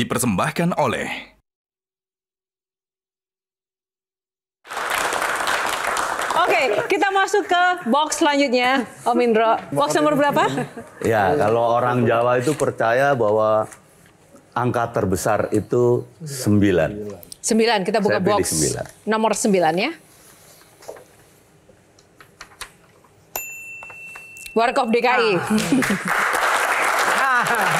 dipersembahkan oleh Oke, okay, kita masuk ke box selanjutnya, Om Indro. Box nomor berapa? Ya, kalau orang Jawa itu percaya bahwa angka terbesar itu sembilan. Sembilan, kita buka Saya box sembilan. nomor sembilan ya. Warkop DKI. Ah.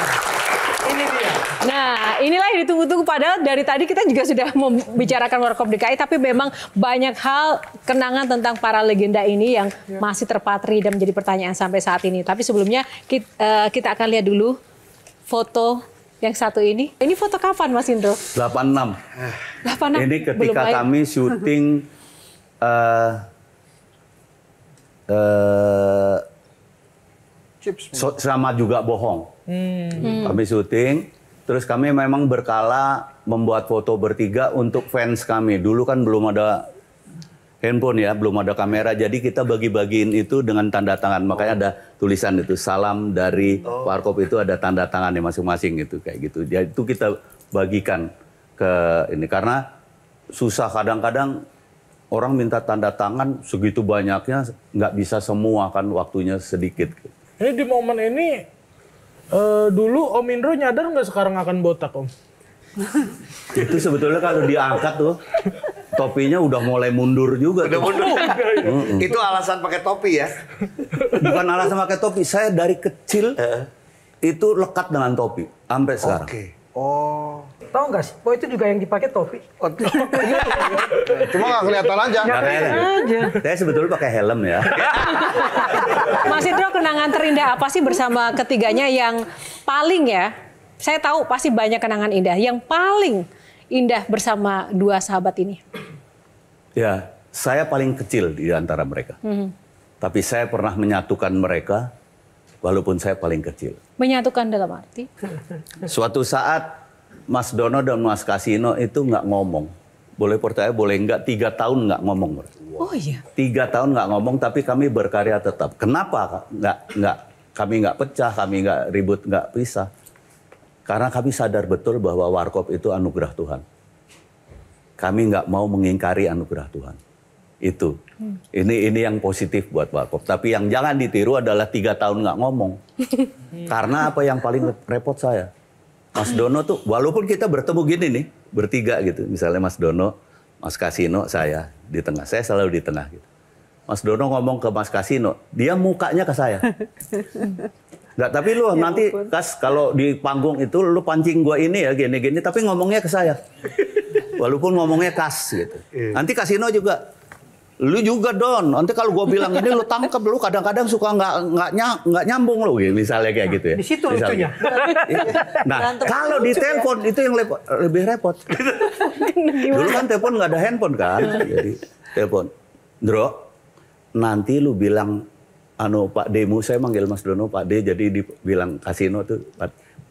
Ini dia. Nah, inilah yang ditunggu-tunggu. Padahal dari tadi kita juga sudah membicarakan Warkop DKI, tapi memang banyak hal kenangan tentang para legenda ini yang ya. masih terpatri dan menjadi pertanyaan sampai saat ini. Tapi sebelumnya kita, uh, eh, kita akan lihat dulu foto yang satu ini. Ini foto kapan Mas Indro? 86. 86. Ini ketika Belum kami syuting uh, uh, Chips. So, juga bohong. Hmm. Kami syuting, terus kami memang berkala membuat foto bertiga untuk fans kami. Dulu kan belum ada handphone ya, belum ada kamera. Jadi kita bagi-bagiin itu dengan tanda tangan. Makanya ada tulisan itu salam dari oh. Warkop itu ada tanda tangan yang masing-masing gitu kayak gitu. Jadi ya, itu kita bagikan ke ini karena susah kadang-kadang orang minta tanda tangan segitu banyaknya nggak bisa semua kan waktunya sedikit. Ini di momen ini uh, dulu Om Indro nyadar nggak sekarang akan botak Om? itu sebetulnya kalau diangkat tuh topinya udah mulai mundur juga. Udah mundur. uh itu alasan pakai topi ya? Bukan alasan pakai topi. Saya dari kecil uh. itu lekat dengan topi sampai sekarang. Okay. Oh. Tahu nggak sih? Oh itu juga yang dipakai topi. Oh, Cuma nggak kelihatan aja. Nggak kelihatan aja. Saya sebetulnya pakai helm ya. Mas Indro kenangan terindah apa sih bersama ketiganya yang paling ya? Saya tahu pasti banyak kenangan indah. Yang paling indah bersama dua sahabat ini? Ya, saya paling kecil di antara mereka. -hmm. Tapi saya pernah menyatukan mereka walaupun saya paling kecil. Menyatukan dalam arti? Suatu saat Mas Dono dan Mas Kasino itu nggak ngomong. Boleh percaya, boleh nggak, tiga tahun nggak ngomong. Oh iya? Tiga tahun nggak ngomong, tapi kami berkarya tetap. Kenapa nggak, nggak, kami nggak pecah, kami nggak ribut, nggak pisah? Karena kami sadar betul bahwa Warkop itu anugerah Tuhan. Kami nggak mau mengingkari anugerah Tuhan itu. Hmm. Ini ini yang positif buat Wakop. Tapi yang jangan ditiru adalah tiga tahun nggak ngomong. Karena apa yang paling repot saya? Mas Dono tuh, walaupun kita bertemu gini nih, bertiga gitu. Misalnya Mas Dono, Mas Kasino, saya di tengah. Saya selalu di tengah gitu. Mas Dono ngomong ke Mas Kasino, dia mukanya ke saya. Enggak, tapi lu ya, nanti maupun. kas kalau di panggung itu lu pancing gua ini ya gini-gini, tapi ngomongnya ke saya. walaupun ngomongnya kas gitu. Iya. Nanti Kasino juga lu juga don nanti kalau gue bilang ini lu tangkap lu kadang-kadang suka nggak nggak nggak nyambung lu iya, misalnya kayak gitu ya di situ misalnya. Iya. nah kalau di telepon ya? itu yang lepo, lebih repot dulu kan telepon nggak ada handphone kan jadi telepon Dro nanti lu bilang anu Pak Demu saya manggil Mas Dono Pak D jadi dibilang kasino tuh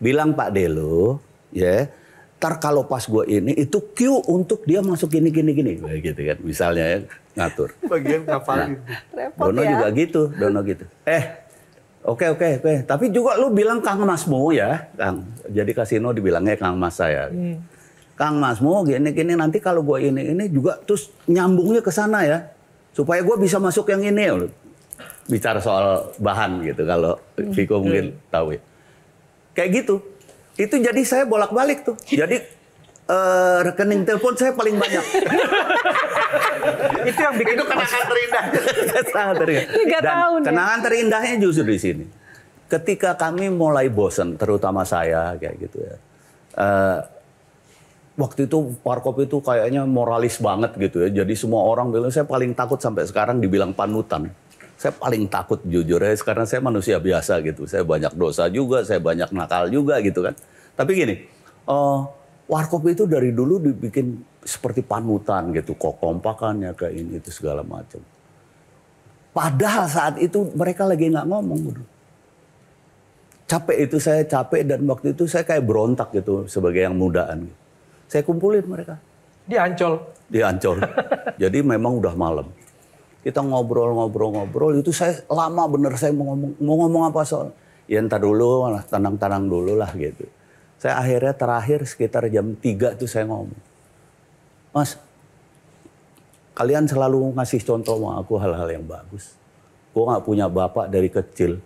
bilang Pak D lu ya yeah, Ntar kalau pas gue ini itu cue untuk dia masuk gini gini gini kayak gitu kan misalnya ya ngatur. Bagian kapal, Nah, Dono ya. juga gitu, Dono gitu. Eh, Oke okay, oke okay, oke. Okay. Tapi juga lu bilang Kang Masmu ya, Kang. Jadi kasino dibilangnya Kang Mas saya. Hmm. Kang Masmu gini gini nanti kalau gue ini ini juga terus nyambungnya ke sana ya, supaya gue bisa masuk yang ini ya. Bicara soal bahan gitu kalau Viko hmm. mungkin hmm. tahu ya. Kayak gitu. Itu jadi saya bolak-balik tuh. Jadi uh, rekening telepon saya paling banyak. itu yang bikin itu kenangan terindah. sangat terindah. Tiga Dan tahun. Ya? Kenangan ya? terindahnya justru di sini. Ketika kami mulai bosen, terutama saya kayak gitu ya. Uh, waktu itu Parkop itu kayaknya moralis banget gitu ya. Jadi semua orang bilang saya paling takut sampai sekarang dibilang panutan. Saya paling takut jujur ya karena saya manusia biasa gitu. Saya banyak dosa juga, saya banyak nakal juga gitu kan. Tapi gini, uh, Warkop itu dari dulu dibikin seperti panutan gitu, kok kompakannya kayak ini itu segala macam. Padahal saat itu mereka lagi nggak ngomong. Gitu. Capek itu saya capek dan waktu itu saya kayak berontak gitu sebagai yang mudaan. gitu. Saya kumpulin mereka. Di Ancol. Di Ancol. Jadi memang udah malam kita ngobrol-ngobrol-ngobrol itu saya lama bener saya mau ngomong mau ngomong apa soal ya entar dulu lah tenang tanang dulu lah gitu. Saya akhirnya terakhir sekitar jam 3 tuh saya ngomong. Mas, kalian selalu ngasih contoh sama aku hal-hal yang bagus. Gue nggak punya bapak dari kecil.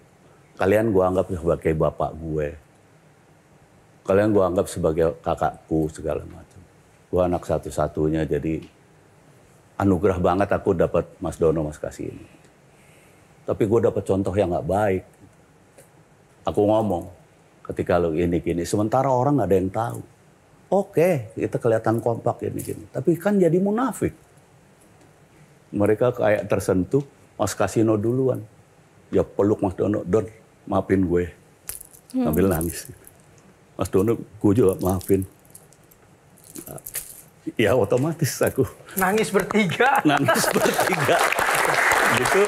Kalian gue anggap sebagai bapak gue. Kalian gue anggap sebagai kakakku segala macam. Gue anak satu-satunya jadi anugerah banget aku dapat Mas Dono Mas Kasih ini. Tapi gue dapat contoh yang gak baik. Aku ngomong ketika lu ini gini, sementara orang gak ada yang tahu. Oke, kita kelihatan kompak ini gini, tapi kan jadi munafik. Mereka kayak tersentuh Mas Kasino duluan. Ya peluk Mas Dono, Don maafin gue. Hmm. nangis. Mas Dono, gue juga maafin ya otomatis aku nangis bertiga nangis bertiga gitu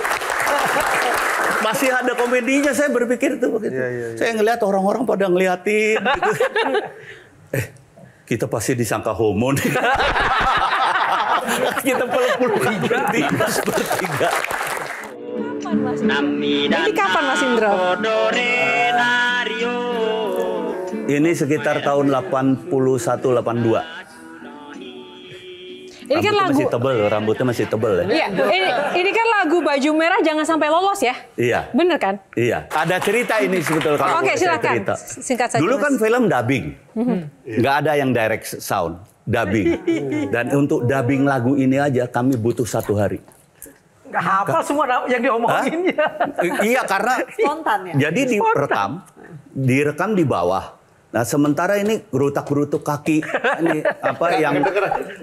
masih ada komedinya saya berpikir tuh begitu ya, ya, ya. saya ngelihat orang-orang pada ngeliatin gitu. eh kita pasti disangka homo nih kita peluk-pelukan bertiga bertiga ini kapan Mas Indro? Ini sekitar tahun 81-82. Ini kan lagu masih tebel rambutnya masih tebel ya. Iya, ini, ini kan lagu baju merah jangan sampai lolos ya. Iya. Bener kan? Iya. Ada cerita ini sebetulnya kalau Oke, silakan. Cerita. Singkat saja. Dulu kan mas. film dubbing. Enggak mhm. iya. ada yang direct sound, dubbing. Dan untuk dubbing lagu ini aja kami butuh satu hari. Gak hafal semua yang diomongin Iya karena spontan ya. Jadi direkam, direkam di bawah Nah sementara ini gerutak-gerutuk kaki ini apa yang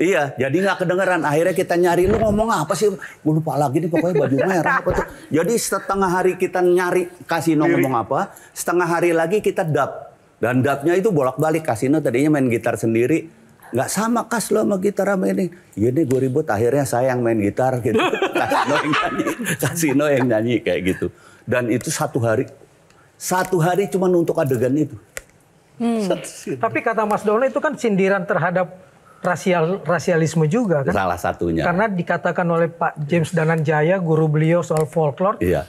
iya jadi nggak kedengeran. Akhirnya kita nyari lu ngomong apa sih? Gue lupa lagi nih pokoknya baju merah apa tuh. Jadi setengah hari kita nyari kasino ngomong apa, setengah hari lagi kita dap dan dapnya itu bolak-balik kasino tadinya main gitar sendiri nggak sama kas lo sama gitar sama ini. Iya gue ribut akhirnya saya yang main gitar gitu. kasino yang nyanyi, kasino yang nyanyi kayak gitu. Dan itu satu hari, satu hari cuma untuk adegan itu. Hmm. Tapi kata Mas Dono itu kan sindiran terhadap rasial rasialisme juga kan? Salah satunya. Karena dikatakan oleh Pak James Dananjaya, guru beliau soal folklore. Iya.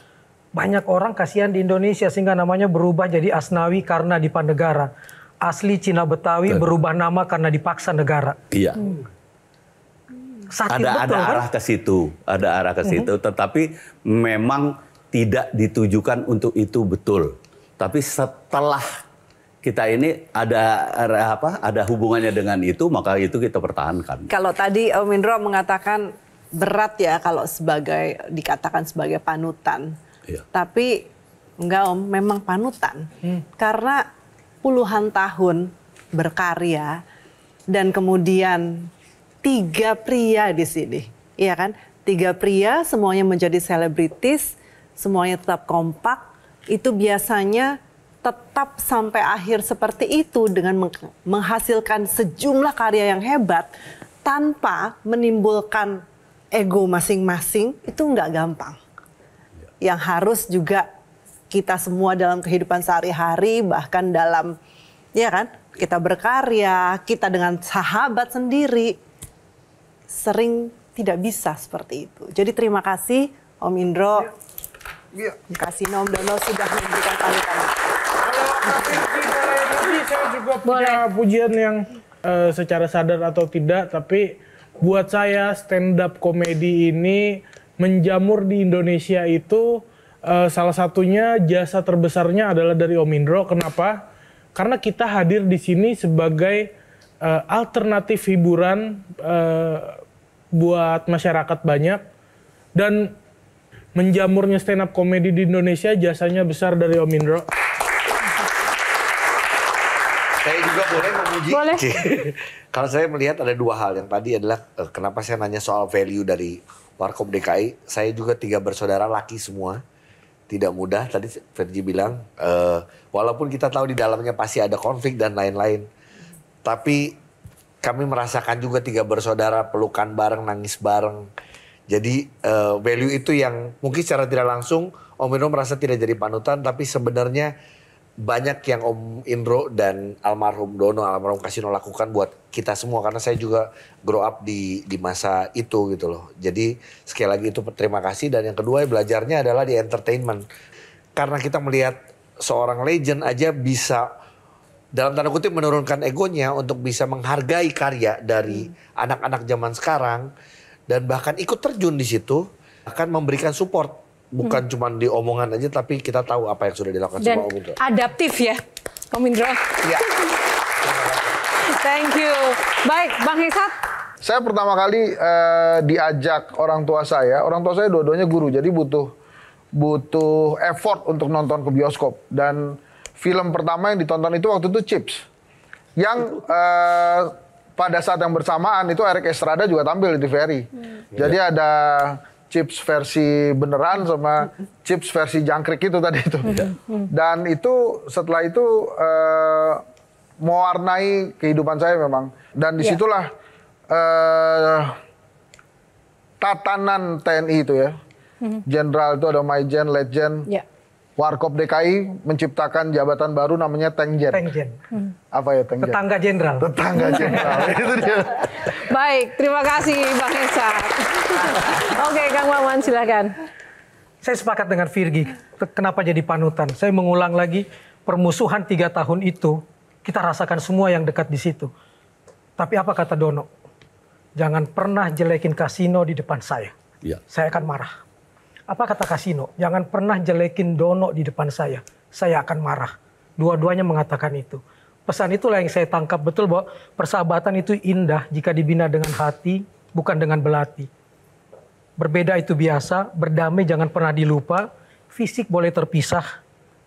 Banyak orang kasihan di Indonesia sehingga namanya berubah jadi Asnawi karena di Pandegara. Asli Cina Betawi Betul. berubah nama karena dipaksa negara. Iya. Hmm. Sakit ada ada kan? arah ke situ, ada arah ke hmm. situ, -hmm. tetapi memang tidak ditujukan untuk itu betul. Tapi setelah kita ini ada apa? Ada hubungannya dengan itu, maka itu kita pertahankan. Kalau tadi Om eh, Indro mengatakan berat ya kalau sebagai dikatakan sebagai panutan. Iya. Tapi enggak Om, memang panutan. Hmm. Karena puluhan tahun berkarya dan kemudian tiga pria di sini, iya kan? Tiga pria semuanya menjadi selebritis, semuanya tetap kompak. Itu biasanya tetap sampai akhir seperti itu dengan menghasilkan sejumlah karya yang hebat tanpa menimbulkan ego masing-masing itu nggak gampang. Ya. Yang harus juga kita semua dalam kehidupan sehari-hari bahkan dalam ya kan kita berkarya kita dengan sahabat sendiri sering tidak bisa seperti itu. Jadi terima kasih Om Indro, ya. Ya. terima kasih nom Dono sudah memberikan tali tapi saya juga punya pujian yang uh, secara sadar atau tidak, tapi buat saya stand up komedi ini menjamur di Indonesia itu uh, salah satunya jasa terbesarnya adalah dari Om Indro. Kenapa? Karena kita hadir di sini sebagai uh, alternatif hiburan uh, buat masyarakat banyak dan menjamurnya stand up komedi di Indonesia jasanya besar dari Om Indro saya juga boleh memuji. Boleh. Kalau saya melihat ada dua hal. Yang tadi adalah uh, kenapa saya nanya soal value dari Warkop DKI. Saya juga tiga bersaudara laki semua. Tidak mudah. Tadi Ferdi bilang, uh, walaupun kita tahu di dalamnya pasti ada konflik dan lain-lain. Tapi kami merasakan juga tiga bersaudara pelukan bareng, nangis bareng. Jadi uh, value itu yang mungkin secara tidak langsung Om merasa tidak jadi panutan, tapi sebenarnya banyak yang Om Indro dan almarhum Dono, almarhum Kasino lakukan buat kita semua karena saya juga grow up di di masa itu gitu loh. Jadi sekali lagi itu terima kasih dan yang kedua belajarnya adalah di entertainment. Karena kita melihat seorang legend aja bisa dalam tanda kutip menurunkan egonya untuk bisa menghargai karya dari hmm. anak-anak hmm. zaman sekarang dan bahkan ikut terjun di situ akan memberikan support bukan hmm. cuma di omongan aja tapi kita tahu apa yang sudah dilakukan Dan sama Om Indra. Adaptif ya, Om Indra. Iya. Thank you. Baik, Bang Hisat. Saya pertama kali uh, diajak orang tua saya. Orang tua saya dua-duanya guru, jadi butuh butuh effort untuk nonton ke bioskop. Dan film pertama yang ditonton itu waktu itu Chips. Yang uh, pada saat yang bersamaan itu Eric Estrada juga tampil di TVRI. Hmm. Jadi iya. ada chips versi beneran sama chips versi jangkrik itu tadi itu. Iya. Dan itu setelah itu uh, mewarnai kehidupan saya memang. Dan iya. disitulah uh, tatanan TNI itu ya. Hmm. Jenderal itu ada Mayjen, Legend. Yeah Warkop DKI menciptakan jabatan baru namanya Tengjen. Tengjen. Hmm. Apa ya Tengjen? Tetangga Jenderal. Tetangga Jenderal. Itu dia. Baik, terima kasih Bang Esa. Oke, Kang Maman silakan. Saya sepakat dengan Virgi. Kenapa jadi panutan? Saya mengulang lagi permusuhan tiga tahun itu kita rasakan semua yang dekat di situ. Tapi apa kata Dono? Jangan pernah jelekin kasino di depan saya. Ya. Saya akan marah apa kata Kasino? Jangan pernah jelekin Dono di depan saya. Saya akan marah. Dua-duanya mengatakan itu. Pesan itulah yang saya tangkap betul bahwa persahabatan itu indah jika dibina dengan hati, bukan dengan belati. Berbeda itu biasa, berdamai jangan pernah dilupa. Fisik boleh terpisah,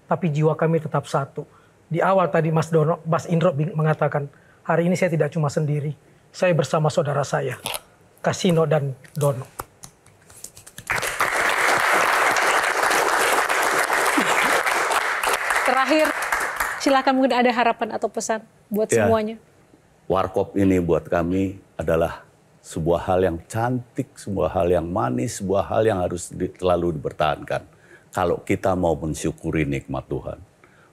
tapi jiwa kami tetap satu. Di awal tadi Mas Dono, Mas Indro mengatakan, hari ini saya tidak cuma sendiri, saya bersama saudara saya, Kasino dan Dono. terakhir, silakan mungkin ada harapan atau pesan buat ya. semuanya. Warkop ini buat kami adalah sebuah hal yang cantik, sebuah hal yang manis, sebuah hal yang harus di, selalu dipertahankan. Kalau kita mau mensyukuri nikmat Tuhan.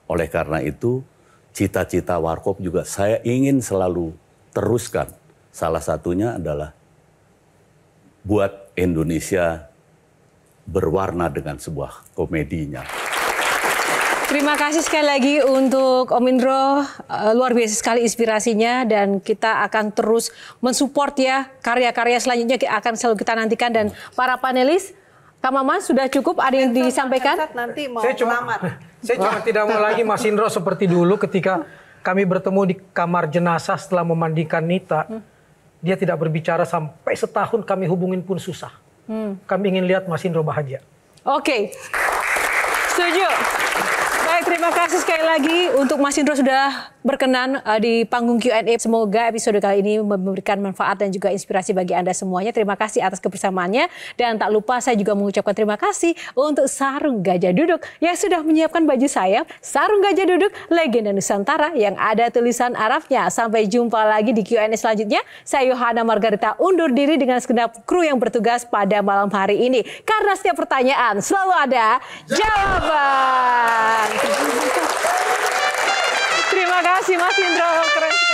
Oleh karena itu, cita-cita Warkop juga saya ingin selalu teruskan. Salah satunya adalah buat Indonesia berwarna dengan sebuah komedinya. Terima kasih sekali lagi untuk Om Indro. Uh, luar biasa sekali inspirasinya dan kita akan terus mensupport ya karya-karya selanjutnya akan selalu kita nantikan dan para panelis Kak Maman sudah cukup ada yang disampaikan? Nanti mau saya cuma, Saya cuma tidak mau lagi Mas Indro seperti dulu ketika kami bertemu di kamar jenazah setelah memandikan Nita. Hmm. Dia tidak berbicara sampai setahun kami hubungin pun susah. Hmm. Kami ingin lihat Mas Indro bahagia. Oke. Okay. Setuju. everybody. Terima kasih sekali lagi untuk Mas Indro sudah berkenan uh, di panggung Q&A. Semoga episode kali ini memberikan manfaat dan juga inspirasi bagi Anda semuanya. Terima kasih atas kebersamaannya. Dan tak lupa saya juga mengucapkan terima kasih untuk Sarung Gajah Duduk yang sudah menyiapkan baju saya. Sarung Gajah Duduk, legenda Nusantara yang ada tulisan Arabnya. Sampai jumpa lagi di Q&A selanjutnya. Saya Yohana Margarita undur diri dengan segenap kru yang bertugas pada malam hari ini. Karena setiap pertanyaan selalu ada jawaban. Terima kasih Mas Indro, keren sekali.